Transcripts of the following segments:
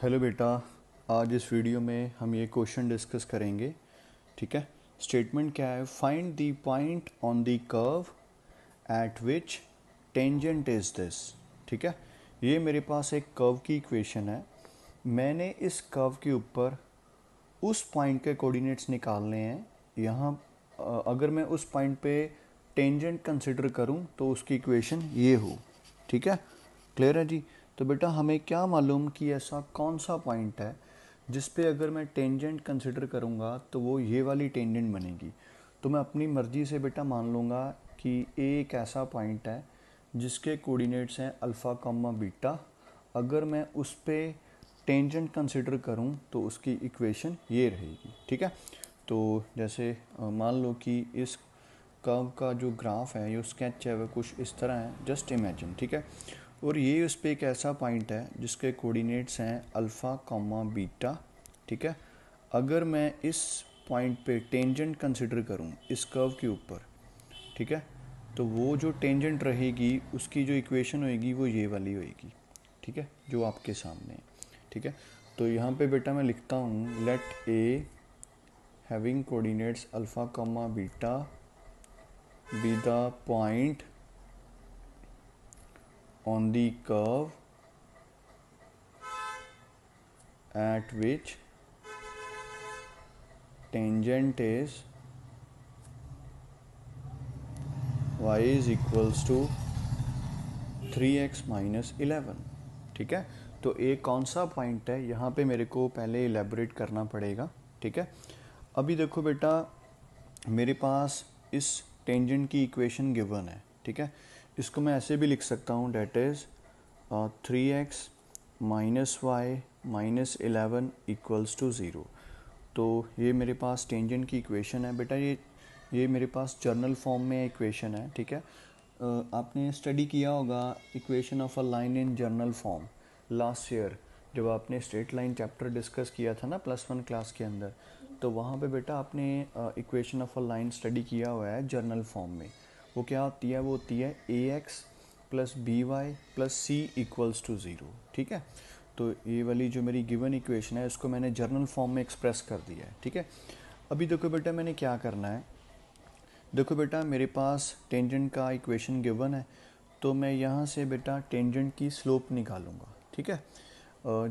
hello बेटा आज इस वीडियो में हम ये क्वेश्चन डिस्कस करेंगे ठीक है स्टेटमेंट क्या है find the point on the curve at which tangent is this ठीक है ये मेरे पास एक कर्व की इक्वेशन है मैंने इस कर्व के ऊपर उस पॉइंट के कोऑर्डिनेट्स निकालने हैं यहाँ अगर मैं उस पॉइंट पे टेंजेंट कंसिडर करूँ तो उसकी इक्वेशन ये हो ठीक है क्लियर है जी तो बेटा हमें क्या मालूम कि ऐसा कौन सा पॉइंट है जिस पे अगर मैं टेंजेंट कंसिडर करूँगा तो वो ये वाली टेंजेंट बनेगी तो मैं अपनी मर्ज़ी से बेटा मान लूँगा कि ए एक ऐसा पॉइंट है जिसके कोऑर्डिनेट्स हैं अल्फ़ा कॉमा बीटा अगर मैं उस पर टेंजेंट कंसिडर करूँ तो उसकी इक्वेशन ये रहेगी ठीक है तो जैसे मान लो कि इस कर्व का जो ग्राफ है जो स्केच है वह कुछ इस तरह है जस्ट इमेजिन ठीक है और ये उस पर एक ऐसा पॉइंट है जिसके कोऑर्डिनेट्स हैं अल्फ़ा कॉमा बीटा ठीक है अगर मैं इस पॉइंट पे टेंजेंट कंसिडर करूँ इस कर्व के ऊपर ठीक है तो वो जो टेंजेंट रहेगी उसकी जो इक्वेशन होएगी वो ये वाली होएगी ठीक है जो आपके सामने है ठीक है तो यहाँ पे बेटा मैं लिखता हूँ let A having coordinates alpha comma beta be the point on the curve at which tangent is y is equals to 3x minus eleven ठीक है तो एक कौन सा पॉइंट है यहाँ पे मेरे को पहले इलेबोरेट करना पड़ेगा ठीक है अभी देखो बेटा मेरे पास इस टेंजेंट की इक्वेशन गिवन है ठीक है इसको मैं ऐसे भी लिख सकता हूँ that is three x minus y minus eleven equals to zero तो ये मेरे पास टेंजेंट की इक्वेशन है बेटा ये ये मेरे पास जर्नल फॉर्म में इक्वेशन है ठीक है uh, आपने स्टडी किया होगा equation of a line in general form last year जब आपने स्ट्रेट लाइन चैप्टर डिस्कस किया था ना प्लस वन क्लास के अंदर तो वहाँ पे बेटा आपने equation of a line study किया हुआ है जर्नल फॉर्म में वो क्या होती है वो होती है a x plus b y plus c equals to zero ठीक है तो ये वाली जो मेरी गिवन इक्वेशन है इसको मैंने जर्नल फॉर्म में एक्सप्रेस कर दिया है ठीक है अभी देखो बेटा मैंने क्या करना है देखो बेटा मेरे पास टेंजेंट का इक्वेशन गिवन है तो मैं यहाँ से बेटा टेंजेंट की स्लोप निकालूंगा ठीक है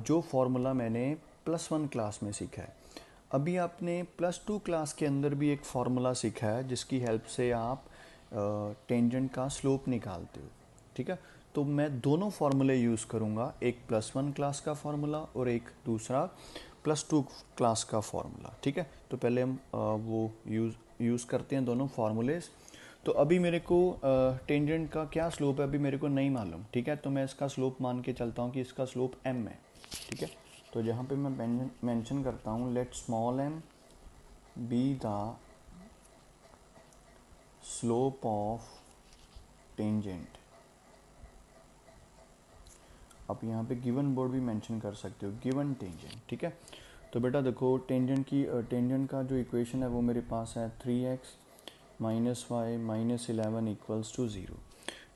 जो फार्मूला मैंने प्लस वन क्लास में सीखा है अभी आपने प्लस टू क्लास के अंदर भी एक फार्मूला सीखा है जिसकी हेल्प से आप टेंजेंट का स्लोप निकालते हो ठीक है तो मैं दोनों फार्मूले यूज़ करूँगा एक प्लस वन क्लास का फार्मूला और एक दूसरा प्लस टू क्लास का फार्मूला ठीक है तो पहले हम वो यूज़ यूज़ करते हैं दोनों फार्मूलेज़ तो अभी मेरे को टेंजेंट का क्या स्लोप है अभी मेरे को नहीं मालूम ठीक है तो मैं इसका स्लोप मान के चलता हूँ कि इसका स्लोप एम है ठीक है तो जहाँ पे मैं मेंशन करता हूँ let small m be the slope of tangent आप यहाँ पे गिवन बोर्ड भी मेंशन कर सकते हो गिवन टेंजेंट ठीक है तो बेटा देखो टेंजेंट की टेंजेंट का जो इक्वेशन है वो मेरे पास है three x minus y minus eleven equals to zero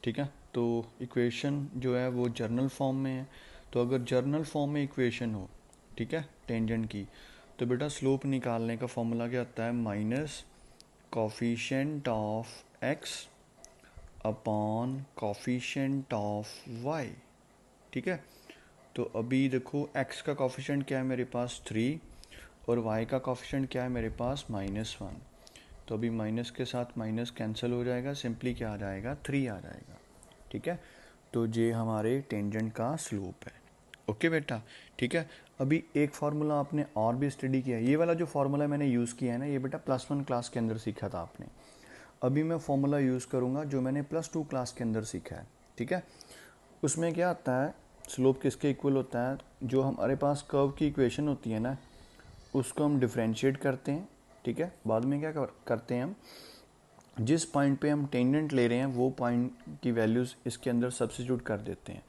ठीक है तो इक्वेशन जो है वो जर्नल फॉर्म में है तो अगर जर्नल फॉर्म में इक्वेशन हो ठीक है टेंजेंट की तो बेटा स्लोप निकालने का फॉर्मूला क्या होता है minus coefficient of x upon coefficient of y ठीक है तो अभी देखो एक्स का कॉफिशेंट क्या है मेरे पास थ्री और वाई का कॉफिशेंट क्या है मेरे पास माइनस वन तो अभी माइनस के साथ माइनस कैंसिल हो जाएगा सिंपली क्या आ जाएगा थ्री आ जाएगा ठीक है तो ये हमारे टेंजेंट का स्लोप है ओके बेटा ठीक है अभी एक फार्मूला आपने और भी स्टडी किया है ये वाला जो फार्मूला मैंने यूज़ किया है ना ये बेटा प्लस वन क्लास के अंदर सीखा था आपने अभी मैं फॉर्मूला यूज़ करूँगा जो मैंने प्लस टू क्लास के अंदर सीखा है ठीक है उसमें क्या आता है स्लोप किसके इक्वल होता है जो हमारे पास कर्व की इक्वेशन होती है ना उसको हम डिफ्रेंशिएट करते हैं ठीक है बाद में क्या करते हैं हम जिस पॉइंट पे हम टेंडेंट ले रहे हैं वो पॉइंट की वैल्यूज़ इसके अंदर सब्सिट्यूट कर देते हैं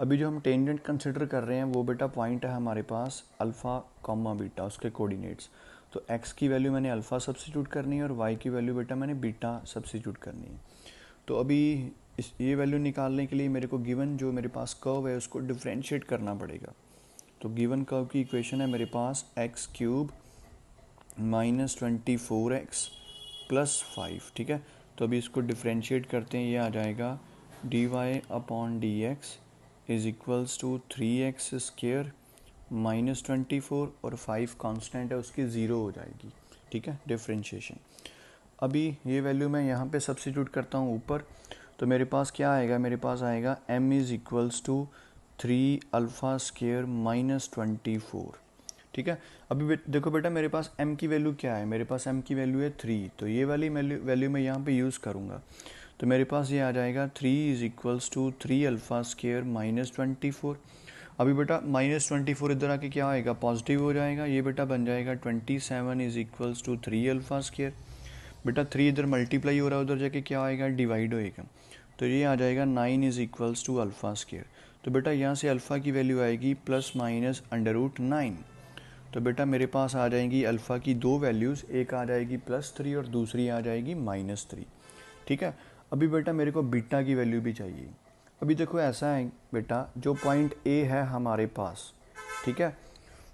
अभी जो हम टेंजेंट कंसिडर कर रहे हैं वो बेटा पॉइंट है हमारे पास अल्फ़ा कॉमा बीटा उसके कोऑर्डिनेट्स तो एक्स की वैल्यू मैंने अल्फ़ा सब्सिट्यूट करनी है और वाई की वैल्यू बेटा मैंने बीटा सब्सिट्यूट करनी है तो अभी इस ये वैल्यू निकालने के लिए मेरे को गिवन जो मेरे पास कर्व है उसको डिफ्रेंशिएट करना पड़ेगा तो गिवन कर्व की इक्वेशन है मेरे पास x cube minus twenty four x plus five ठीक है तो अभी इसको डिफ्रेंशिएट करते हैं ये आ जाएगा d y upon d x is equals to three x square minus twenty four और फाइव कांस्टेंट है उसकी ज़ीरो हो जाएगी ठीक है डिफ्रेंशिएशन अभी ये वैल्यू मैं यहाँ पे सब्सिट्यूट करता हूँ ऊपर तो मेरे पास क्या आएगा मेरे पास आएगा m is equals to three alpha square minus twenty four ठीक है अभी देखो बेटा मेरे पास एम की वैल्यू क्या है मेरे पास एम की वैल्यू है थ्री तो ये वाली वैल्यू मैं यहाँ पे यूज़ करूँगा तो मेरे पास ये आ जाएगा three is equals to three alpha square minus twenty four अभी बेटा माइनस ट्वेंटी फोर इधर आके क्या आएगा पॉजिटिव हो जाएगा ये बेटा बन जाएगा twenty seven is equals to three alpha square बेटा थ्री इधर मल्टीप्लाई हो रहा है उधर जाके क्या आएगा डिवाइड होएगा तो ये आ जाएगा nine is equals to alpha square तो बेटा यहाँ से अल्फ़ा की वैल्यू आएगी plus minus under root nine तो बेटा मेरे पास आ जाएंगी अल्फ़ा की दो वैल्यूज़ एक आ जाएगी प्लस थ्री और दूसरी आ जाएगी माइनस थ्री ठीक है अभी बेटा मेरे को बीटा की वैल्यू भी चाहिए अभी देखो ऐसा है बेटा जो पॉइंट ए है हमारे पास ठीक है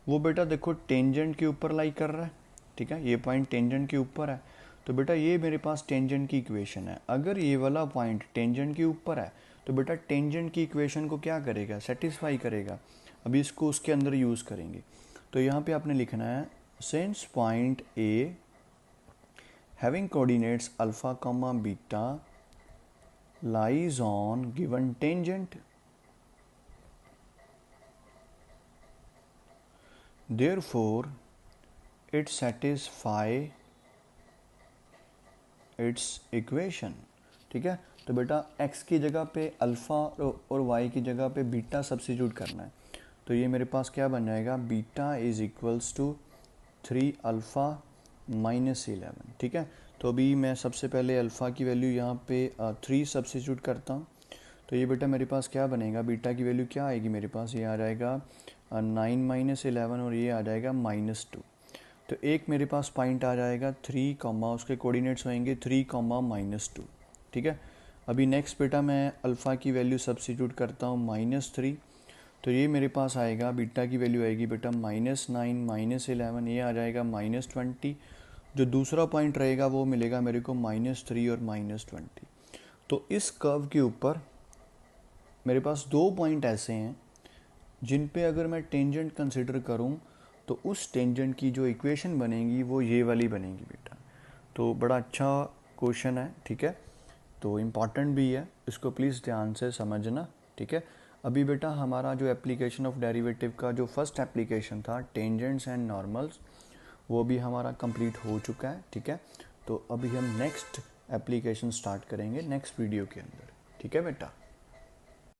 वो बेटा देखो टेंजेंट के ऊपर लाई कर रहा है ठीक है ये पॉइंट टेंजेंट के ऊपर है तो बेटा ये मेरे पास टेंजेंट की इक्वेशन है अगर ये वाला पॉइंट टेंजेंट के ऊपर है तो बेटा टेंजेंट की इक्वेशन को क्या करेगा सेटिस्फाई करेगा अभी इसको उसके अंदर यूज़ करेंगे तो यहाँ पे आपने लिखना है since point A having coordinates alpha comma beta lies on given tangent therefore it satisfy its equation ठीक है तो बेटा x की जगह पे अल्फ़ा और y की जगह पे बीटा सब्सिट्यूट करना है तो ये मेरे पास क्या बन जाएगा beta is equals to three alpha minus eleven ठीक है तो अभी मैं सबसे पहले अल्फ़ा की वैल्यू यहाँ पे थ्री सब्सिट्यूट करता हूँ तो ये बेटा मेरे पास क्या बनेगा बीटा की वैल्यू क्या आएगी मेरे पास ये आ जाएगा नाइन माइनस एलेवन और ये आ जाएगा माइनस टू तो एक मेरे पास पॉइंट आ जाएगा थ्री कॉमा उसके कोऑर्डिनेट्स होंगे थ्री कॉमा माइनस टू ठीक है अभी नेक्स्ट बेटा मैं अल्फ़ा की वैल्यू सब्सिट्यूट करता हूँ माइनस थ्री तो ये मेरे पास आएगा बीटा की वैल्यू आएगी बेटा माइनस नाइन माइनस एलेवन ये आ जाएगा माइनस ट्वेंटी जो दूसरा पॉइंट रहेगा वो मिलेगा मेरे को माइनस थ्री और माइनस ट्वेंटी तो इस कर्व के ऊपर मेरे पास दो पॉइंट ऐसे हैं जिन पे अगर मैं टेंजेंट कंसिडर करूँ तो उस टेंजेंट की जो इक्वेशन बनेगी वो ये वाली बनेगी बेटा तो बड़ा अच्छा क्वेश्चन है ठीक है तो इम्पॉर्टेंट भी है इसको प्लीज़ ध्यान से समझना ठीक है अभी बेटा हमारा जो एप्लीकेशन ऑफ डेरिवेटिव का जो फर्स्ट एप्लीकेशन था टेंजेंट्स एंड नॉर्मल्स वो भी हमारा कंप्लीट हो चुका है ठीक है तो अभी हम नेक्स्ट एप्लीकेशन स्टार्ट करेंगे नेक्स्ट वीडियो के अंदर ठीक है बेटा